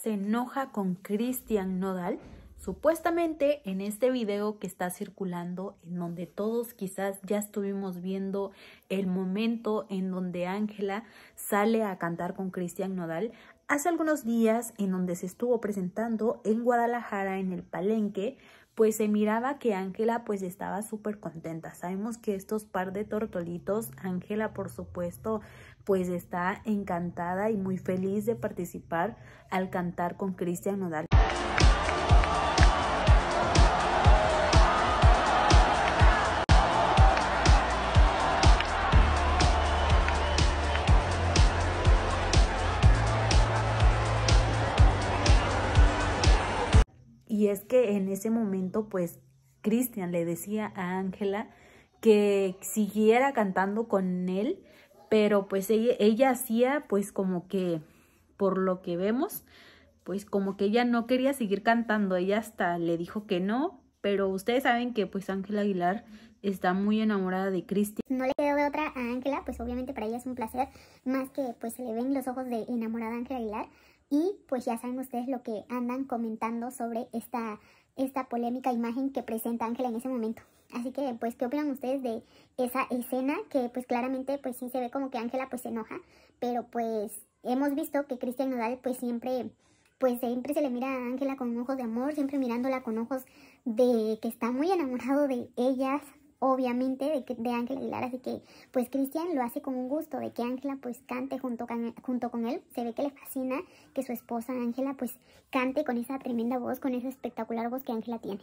se enoja con Cristian Nodal Supuestamente en este video que está circulando, en donde todos quizás ya estuvimos viendo el momento en donde Ángela sale a cantar con Cristian Nodal, hace algunos días en donde se estuvo presentando en Guadalajara, en el Palenque, pues se miraba que Ángela pues estaba súper contenta. Sabemos que estos par de tortolitos, Ángela por supuesto pues está encantada y muy feliz de participar al cantar con Cristian Nodal. Y es que en ese momento, pues, Cristian le decía a Ángela que siguiera cantando con él, pero pues ella, hacía pues como que, por lo que vemos, pues como que ella no quería seguir cantando, ella hasta le dijo que no, pero ustedes saben que pues Ángela Aguilar está muy enamorada de Cristian. No le quedó de otra a Ángela, pues obviamente para ella es un placer, más que pues se le ven los ojos de enamorada Ángela Aguilar, y pues ya saben ustedes lo que andan comentando sobre esta, esta polémica imagen que presenta Ángela en ese momento. Así que pues qué opinan ustedes de esa escena que pues claramente pues sí se ve como que Ángela pues se enoja, pero pues hemos visto que Cristian Nodal pues siempre pues siempre se le mira a Ángela con ojos de amor, siempre mirándola con ojos de que está muy enamorado de ellas, obviamente, de, que, de Ángel Aguilar. Así que, pues Cristian lo hace con un gusto de que Ángela pues cante junto con, junto con él. Se ve que le fascina que su esposa Ángela pues cante con esa tremenda voz, con esa espectacular voz que Ángela tiene.